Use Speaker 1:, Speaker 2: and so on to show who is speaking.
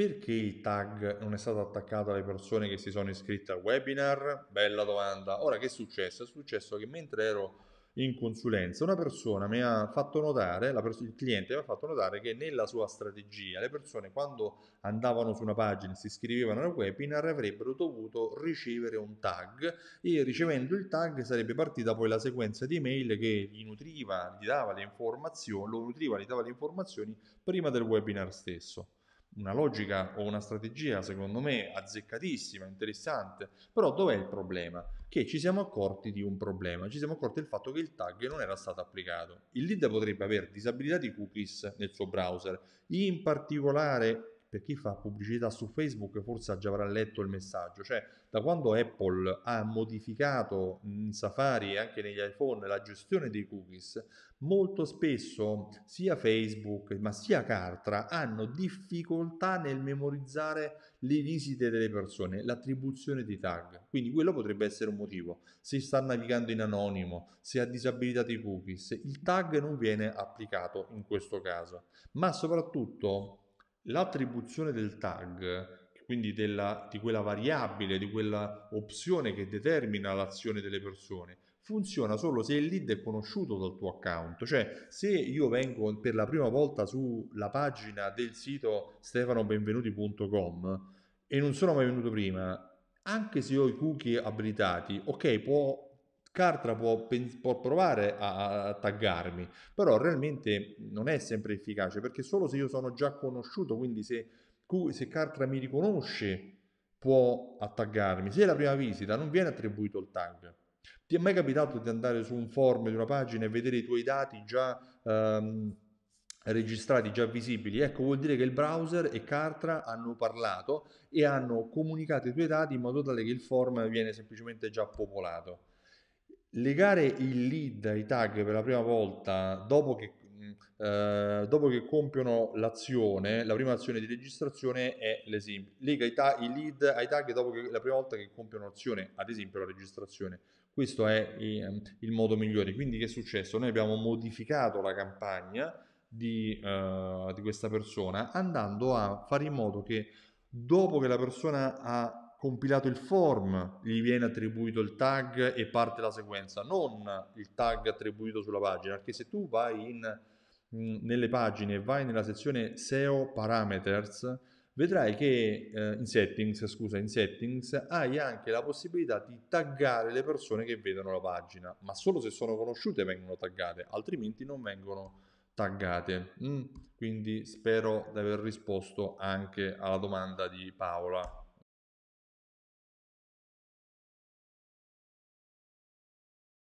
Speaker 1: Perché il tag non è stato attaccato alle persone che si sono iscritte al webinar? Bella domanda. Ora che è successo? È successo che mentre ero in consulenza una persona mi ha fatto notare, pers- il cliente mi ha fatto notare che nella sua strategia le persone quando andavano su una pagina e si iscrivevano al webinar avrebbero dovuto ricevere un tag e ricevendo il tag sarebbe partita poi la sequenza di email che gli nutriva, gli dava le informazioni, lo nutriva, gli dava le informazioni prima del webinar stesso una logica o una strategia, secondo me, azzeccatissima, interessante, però dov'è il problema? Che ci siamo accorti di un problema, ci siamo accorti del fatto che il tag non era stato applicato. Il lead potrebbe aver disabilitati cookies nel suo browser, in particolare per chi fa pubblicità su Facebook forse già avrà letto il messaggio, cioè da quando Apple ha modificato in mm, Safari e anche negli iPhone la gestione dei cookies, molto spesso sia Facebook ma sia Cartra hanno difficoltà nel memorizzare le visite delle persone, l'attribuzione di tag, quindi quello potrebbe essere un motivo, se sta navigando in anonimo, se ha disabilità dei cookies, il tag non viene applicato in questo caso, ma soprattutto l'attribuzione del tag, quindi della, di quella variabile, di quella opzione che determina l'azione delle persone, funziona solo se il lead è conosciuto dal tuo account, cioè se io vengo per la prima volta sulla pagina del sito stefanobenvenuti.com e non sono mai venuto prima, anche se ho i cookie abilitati, ok, può Cartra può, può provare a, a taggarmi, però realmente non è sempre efficace perché solo se io sono già conosciuto, quindi se, se Cartra mi riconosce può attaggarmi. Se è la prima visita non viene attribuito il tag. Ti è mai capitato di andare su un form di una pagina e vedere i tuoi dati già ehm, registrati, già visibili? Ecco, vuol dire che il browser e Cartra hanno parlato e hanno comunicato i tuoi dati in modo tale che il form viene semplicemente già popolato legare il lead ai tag per la prima volta dopo che, mm, eh, dopo che compiono l'azione, la prima azione di registrazione è l'esempio. Lega i, ta- i lead ai tag dopo che, la prima volta che compiono l'azione, ad esempio la registrazione. Questo è eh, il modo migliore. Quindi che è successo? Noi abbiamo modificato la campagna di, eh, di questa persona andando a fare in modo che dopo che la persona ha compilato il form, gli viene attribuito il tag e parte la sequenza, non il tag attribuito sulla pagina, perché se tu vai in, mm, nelle pagine e vai nella sezione SEO parameters, vedrai che eh, in settings, scusa, in settings hai anche la possibilità di taggare le persone che vedono la pagina, ma solo se sono conosciute vengono taggate, altrimenti non vengono taggate. Mm, quindi spero di aver risposto anche alla domanda di Paola.